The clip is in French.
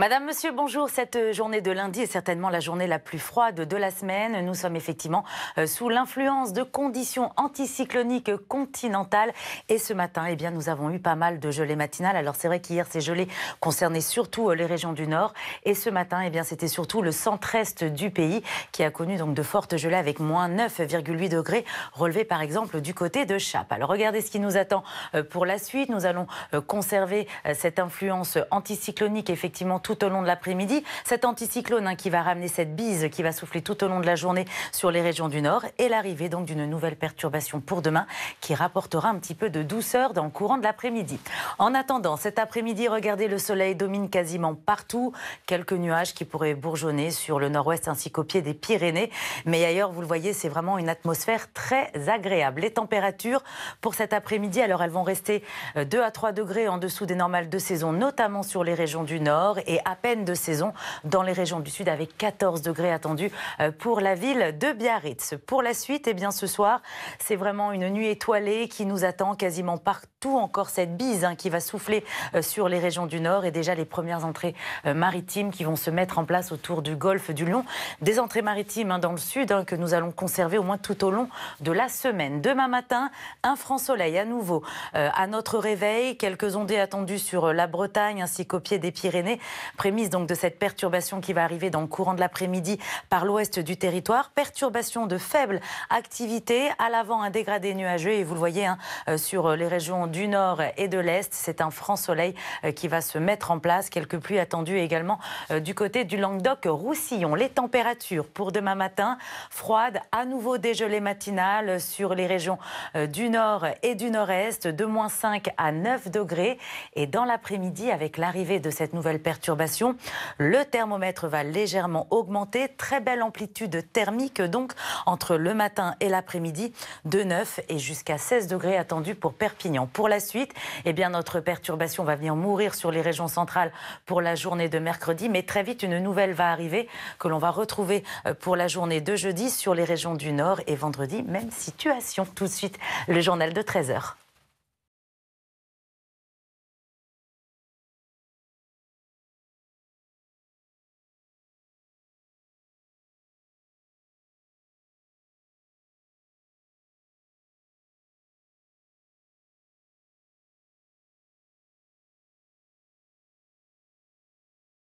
Madame, Monsieur, bonjour. Cette euh, journée de lundi est certainement la journée la plus froide de la semaine. Nous sommes effectivement euh, sous l'influence de conditions anticycloniques continentales. Et ce matin, eh bien, nous avons eu pas mal de gelées matinales. Alors c'est vrai qu'hier, ces gelées concernaient surtout euh, les régions du Nord. Et ce matin, eh bien, c'était surtout le centre-est du pays qui a connu donc de fortes gelées avec moins 9,8 degrés relevés par exemple du côté de Chape. Alors regardez ce qui nous attend pour la suite. Nous allons conserver cette influence anticyclonique effectivement tout au long de l'après-midi. Cet anticyclone hein, qui va ramener cette bise qui va souffler tout au long de la journée sur les régions du Nord et l'arrivée donc d'une nouvelle perturbation pour demain qui rapportera un petit peu de douceur dans le courant de l'après-midi. En attendant, cet après-midi, regardez, le soleil domine quasiment partout. Quelques nuages qui pourraient bourgeonner sur le nord-ouest ainsi qu'au pied des Pyrénées. Mais ailleurs, vous le voyez, c'est vraiment une atmosphère très agréable. Les températures pour cet après-midi, alors elles vont rester 2 euh, à 3 degrés en dessous des normales de saison, notamment sur les régions du nord et à peine de saison dans les régions du sud avec 14 degrés attendus euh, pour la ville de Biarritz. Pour la suite, eh bien ce soir, c'est vraiment une nuit étoilée qui nous attend quasiment partout. Encore cette bise hein, qui va souffler euh, sur les régions du nord et déjà les premières entrées euh, maritimes qui vont se mettre en place autour du golfe du Lion. Des entrées maritimes hein, dans le sud hein, que nous allons conserver au moins tout au long de la semaine. Demain matin, un franc soleil à nouveau à notre réveil. Quelques ondées attendues sur la Bretagne ainsi qu'au pied des Pyrénées prémisse donc de cette perturbation qui va arriver dans le courant de l'après-midi par l'ouest du territoire. Perturbation de faible activité, à l'avant un dégradé nuageux et vous le voyez hein, euh, sur les régions du nord et de l'est, c'est un franc soleil euh, qui va se mettre en place. Quelques pluies attendues également euh, du côté du Languedoc-Roussillon. Les températures pour demain matin, froides, à nouveau dégelées matinales sur les régions du nord et du nord-est, de moins 5 à 9 degrés. Et dans l'après-midi, avec l'arrivée de cette nouvelle perturbation, le thermomètre va légèrement augmenter. Très belle amplitude thermique donc entre le matin et l'après-midi de 9 et jusqu'à 16 degrés attendus pour Perpignan. Pour la suite, eh bien, notre perturbation va venir mourir sur les régions centrales pour la journée de mercredi, mais très vite une nouvelle va arriver que l'on va retrouver euh, pour la journée de jeudi sur les régions du nord et vendredi, même situation. Tout de suite, le journal de 13h.